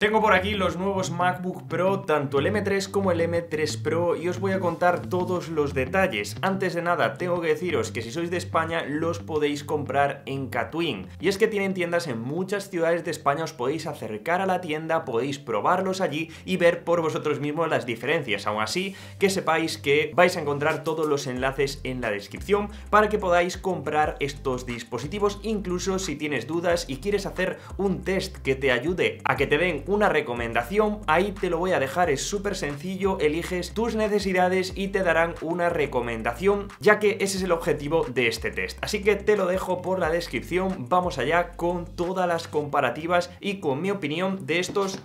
Tengo por aquí los nuevos MacBook Pro, tanto el M3 como el M3 Pro, y os voy a contar todos los detalles. Antes de nada, tengo que deciros que si sois de España, los podéis comprar en Catwin. Y es que tienen tiendas en muchas ciudades de España, os podéis acercar a la tienda, podéis probarlos allí y ver por vosotros mismos las diferencias. Aún así, que sepáis que vais a encontrar todos los enlaces en la descripción para que podáis comprar estos dispositivos, incluso si tienes dudas y quieres hacer un test que te ayude a que te den una recomendación, ahí te lo voy a dejar, es súper sencillo, eliges tus necesidades y te darán una recomendación, ya que ese es el objetivo de este test. Así que te lo dejo por la descripción, vamos allá con todas las comparativas y con mi opinión de estos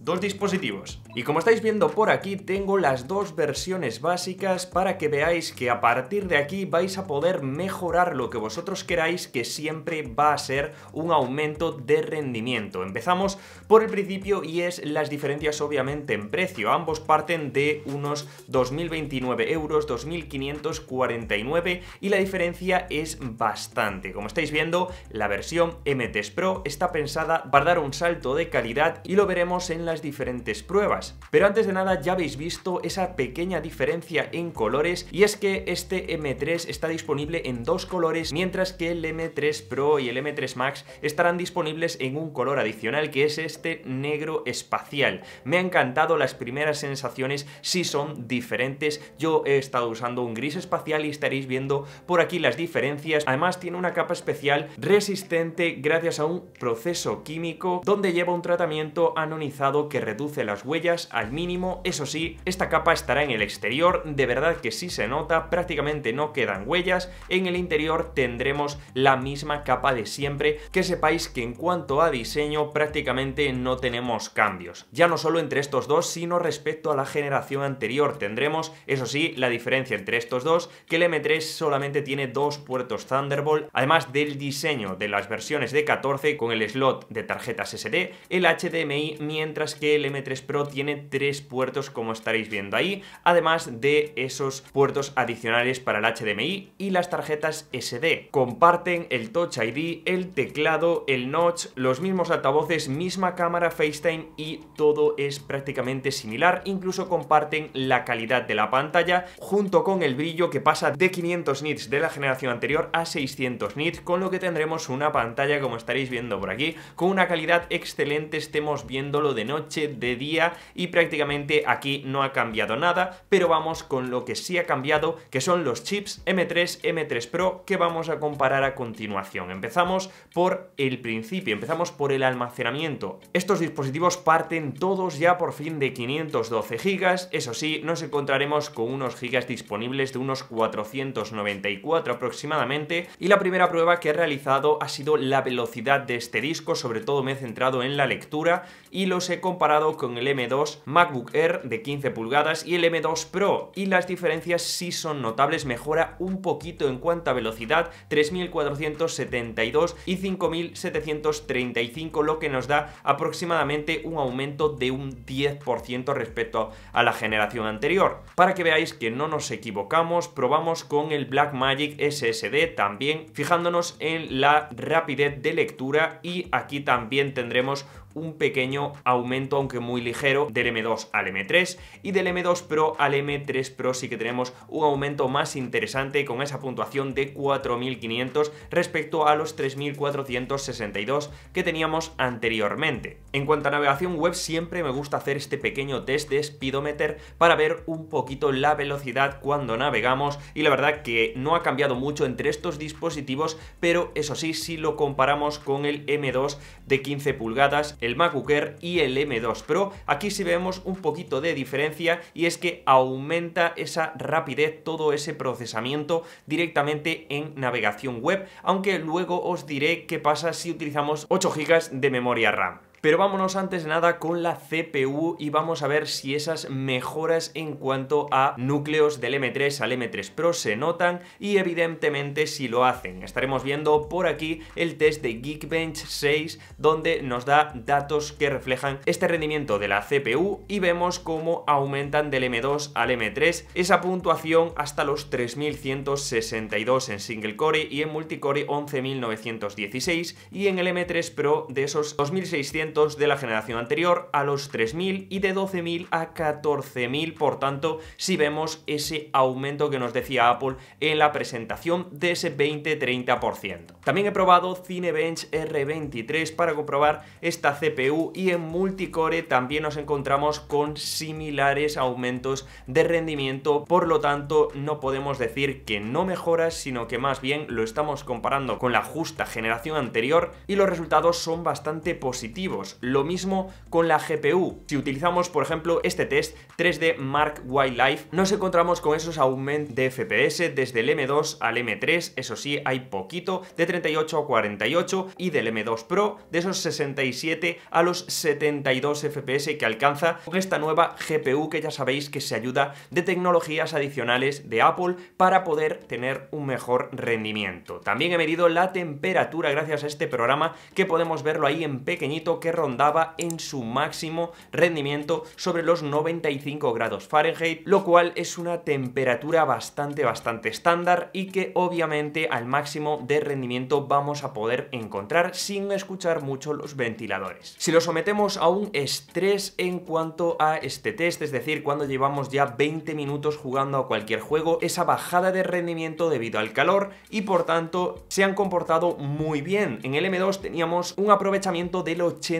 dos dispositivos. Y como estáis viendo por aquí, tengo las dos versiones básicas para que veáis que a partir de aquí vais a poder mejorar lo que vosotros queráis, que siempre va a ser un aumento de rendimiento. Empezamos por el principio y es las diferencias obviamente en precio. Ambos parten de unos 2.029 euros, 2.549 y la diferencia es bastante. Como estáis viendo, la versión MTS Pro está pensada para dar un salto de calidad y lo veremos en las diferentes pruebas. Pero antes de nada ya habéis visto esa pequeña diferencia en colores y es que este M3 está disponible en dos colores mientras que el M3 Pro y el M3 Max estarán disponibles en un color adicional que es este negro espacial. Me ha encantado las primeras sensaciones si son diferentes. Yo he estado usando un gris espacial y estaréis viendo por aquí las diferencias. Además tiene una capa especial resistente gracias a un proceso químico donde lleva un tratamiento anonizado que reduce las huellas al mínimo, eso sí, esta capa estará en el exterior, de verdad que sí se nota, prácticamente no quedan huellas, en el interior tendremos la misma capa de siempre, que sepáis que en cuanto a diseño prácticamente no tenemos cambios, ya no solo entre estos dos, sino respecto a la generación anterior, tendremos, eso sí, la diferencia entre estos dos, que el M3 solamente tiene dos puertos Thunderbolt, además del diseño de las versiones de 14 con el slot de tarjetas SD, el HDMI, mientras que el M3 Pro tiene tiene tres puertos como estaréis viendo ahí, además de esos puertos adicionales para el HDMI y las tarjetas SD. Comparten el Touch ID, el teclado, el notch, los mismos altavoces, misma cámara FaceTime y todo es prácticamente similar, incluso comparten la calidad de la pantalla junto con el brillo que pasa de 500 nits de la generación anterior a 600 nits, con lo que tendremos una pantalla como estaréis viendo por aquí, con una calidad excelente, estemos viéndolo de noche, de día, y prácticamente aquí no ha cambiado nada, pero vamos con lo que sí ha cambiado, que son los chips M3, M3 Pro que vamos a comparar a continuación. Empezamos por el principio, empezamos por el almacenamiento. Estos dispositivos parten todos ya por fin de 512 GB, eso sí, nos encontraremos con unos gigas disponibles de unos 494 aproximadamente y la primera prueba que he realizado ha sido la velocidad de este disco, sobre todo me he centrado en la lectura y los he comparado con el M2 MacBook Air de 15 pulgadas y el M2 Pro. Y las diferencias sí son notables, mejora un poquito en cuanto a velocidad, 3.472 y 5.735, lo que nos da aproximadamente un aumento de un 10% respecto a la generación anterior. Para que veáis que no nos equivocamos, probamos con el Blackmagic SSD también, fijándonos en la rapidez de lectura y aquí también tendremos un pequeño aumento, aunque muy ligero, del M2 al M3 y del M2 Pro al M3 Pro sí que tenemos un aumento más interesante con esa puntuación de 4.500 respecto a los 3.462 que teníamos anteriormente. En cuanto a navegación web siempre me gusta hacer este pequeño test de speedometer para ver un poquito la velocidad cuando navegamos y la verdad que no ha cambiado mucho entre estos dispositivos pero eso sí, si lo comparamos con el M2 de 15 pulgadas el MacBook Air y el M2 Pro, aquí sí vemos un poquito de diferencia y es que aumenta esa rapidez, todo ese procesamiento directamente en navegación web, aunque luego os diré qué pasa si utilizamos 8 GB de memoria RAM. Pero vámonos antes de nada con la CPU y vamos a ver si esas mejoras en cuanto a núcleos del M3 al M3 Pro se notan y evidentemente si lo hacen. Estaremos viendo por aquí el test de Geekbench 6 donde nos da datos que reflejan este rendimiento de la CPU y vemos cómo aumentan del M2 al M3 esa puntuación hasta los 3162 en single core y en multicore 11916 y en el M3 Pro de esos 2600 de la generación anterior a los 3.000 y de 12.000 a 14.000, por tanto, si vemos ese aumento que nos decía Apple en la presentación de ese 20-30%. También he probado Cinebench R23 para comprobar esta CPU y en multicore también nos encontramos con similares aumentos de rendimiento, por lo tanto no podemos decir que no mejora, sino que más bien lo estamos comparando con la justa generación anterior y los resultados son bastante positivos lo mismo con la GPU. Si utilizamos, por ejemplo, este test 3D Mark Wildlife, nos encontramos con esos aumentos de FPS desde el M2 al M3, eso sí, hay poquito, de 38 a 48 y del M2 Pro de esos 67 a los 72 FPS que alcanza con esta nueva GPU que ya sabéis que se ayuda de tecnologías adicionales de Apple para poder tener un mejor rendimiento. También he medido la temperatura gracias a este programa que podemos verlo ahí en pequeñito que rondaba en su máximo rendimiento sobre los 95 grados Fahrenheit, lo cual es una temperatura bastante, bastante estándar y que obviamente al máximo de rendimiento vamos a poder encontrar sin escuchar mucho los ventiladores. Si lo sometemos a un estrés en cuanto a este test, es decir, cuando llevamos ya 20 minutos jugando a cualquier juego, esa bajada de rendimiento debido al calor y por tanto se han comportado muy bien. En el M2 teníamos un aprovechamiento del 80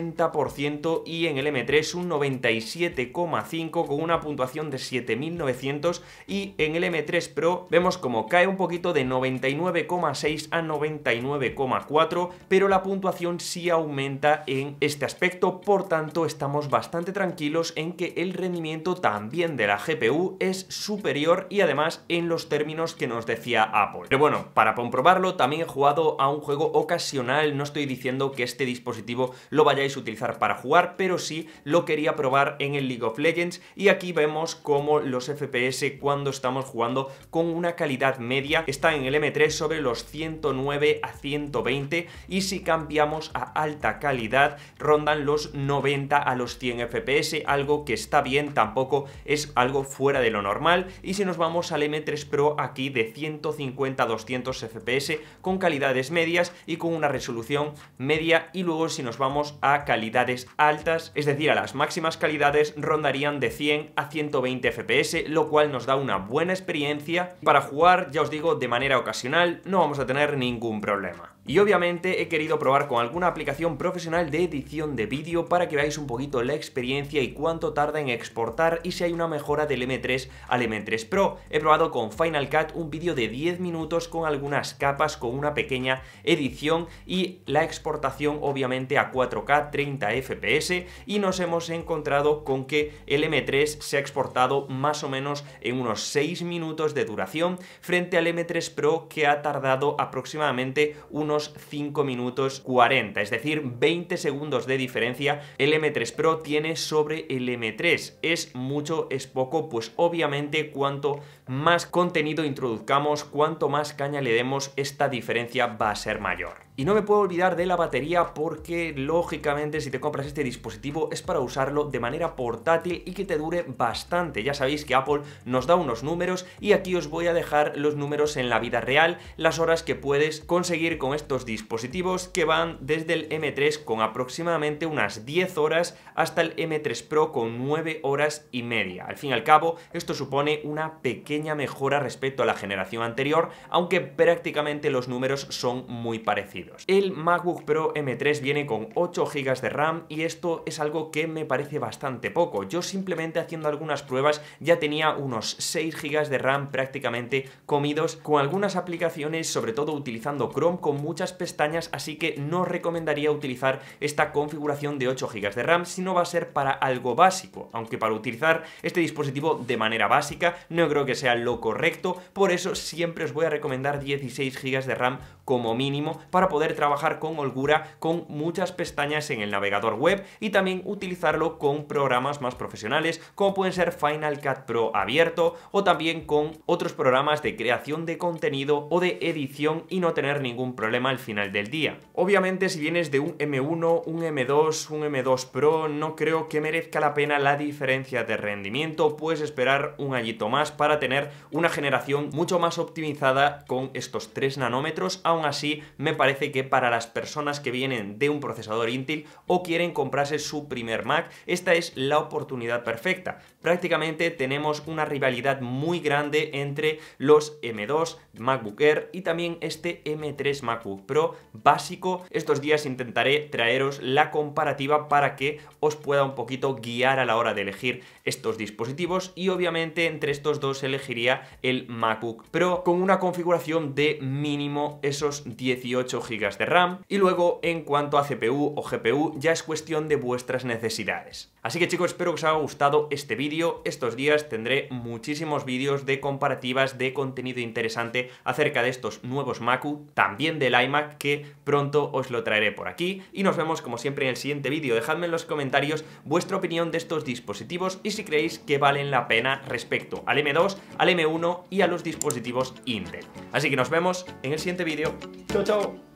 ciento y en el M3 un 97,5 con una puntuación de 7900 y en el M3 Pro vemos como cae un poquito de 99,6 a 99,4 pero la puntuación sí aumenta en este aspecto por tanto estamos bastante tranquilos en que el rendimiento también de la GPU es superior y además en los términos que nos decía Apple. Pero bueno, para comprobarlo también he jugado a un juego ocasional, no estoy diciendo que este dispositivo lo vayáis utilizar para jugar, pero sí lo quería probar en el League of Legends y aquí vemos como los FPS cuando estamos jugando con una calidad media está en el M3 sobre los 109 a 120 y si cambiamos a alta calidad rondan los 90 a los 100 FPS, algo que está bien, tampoco es algo fuera de lo normal y si nos vamos al M3 Pro aquí de 150 a 200 FPS con calidades medias y con una resolución media y luego si nos vamos a calidades altas, es decir, a las máximas calidades rondarían de 100 a 120 FPS, lo cual nos da una buena experiencia. Para jugar, ya os digo, de manera ocasional no vamos a tener ningún problema. Y obviamente he querido probar con alguna aplicación profesional de edición de vídeo para que veáis un poquito la experiencia y cuánto tarda en exportar y si hay una mejora del M3 al M3 Pro. He probado con Final Cut un vídeo de 10 minutos con algunas capas, con una pequeña edición y la exportación obviamente a 4K 30 FPS y nos hemos encontrado con que el M3 se ha exportado más o menos en unos 6 minutos de duración frente al M3 Pro que ha tardado aproximadamente unos 5 minutos 40, es decir, 20 segundos de diferencia el M3 Pro tiene sobre el M3. Es mucho, es poco, pues obviamente cuanto más contenido introduzcamos, cuanto más caña le demos, esta diferencia va a ser mayor. Y no me puedo olvidar de la batería porque lógicamente si te compras este dispositivo es para usarlo de manera portátil y que te dure bastante. Ya sabéis que Apple nos da unos números y aquí os voy a dejar los números en la vida real, las horas que puedes conseguir con estos dispositivos que van desde el M3 con aproximadamente unas 10 horas hasta el M3 Pro con 9 horas y media. Al fin y al cabo esto supone una pequeña mejora respecto a la generación anterior, aunque prácticamente los números son muy parecidos. El MacBook Pro M3 viene con 8 GB de RAM y esto es algo que me parece bastante poco. Yo simplemente haciendo algunas pruebas ya tenía unos 6 GB de RAM prácticamente comidos con algunas aplicaciones, sobre todo utilizando Chrome con muchas pestañas, así que no recomendaría utilizar esta configuración de 8 GB de RAM, si no va a ser para algo básico, aunque para utilizar este dispositivo de manera básica no creo que sea lo correcto, por eso siempre os voy a recomendar 16 GB de RAM como mínimo para poder trabajar con holgura con muchas pestañas en el navegador web y también utilizarlo con programas más profesionales como pueden ser Final Cut Pro abierto o también con otros programas de creación de contenido o de edición y no tener ningún problema al final del día. Obviamente si vienes de un M1, un M2, un M2 Pro no creo que merezca la pena la diferencia de rendimiento, puedes esperar un añito más para tener una generación mucho más optimizada con estos 3 nanómetros, aún así me parece que para las personas que vienen de un procesador Intel o quieren comprarse su primer Mac, esta es la oportunidad perfecta. Prácticamente tenemos una rivalidad muy grande entre los M2, MacBook Air y también este M3 MacBook Pro básico. Estos días intentaré traeros la comparativa para que os pueda un poquito guiar a la hora de elegir estos dispositivos y obviamente entre estos dos elegiría el MacBook Pro con una configuración de mínimo esos 18 GB de RAM y luego en cuanto a CPU o GPU ya es cuestión de vuestras necesidades. Así que chicos, espero que os haya gustado este vídeo. Estos días tendré muchísimos vídeos de comparativas de contenido interesante acerca de estos nuevos Macu, también del iMac, que pronto os lo traeré por aquí. Y nos vemos como siempre en el siguiente vídeo. Dejadme en los comentarios vuestra opinión de estos dispositivos y si creéis que valen la pena respecto al M2, al M1 y a los dispositivos Intel. Así que nos vemos en el siguiente vídeo. ¡Chao, chao!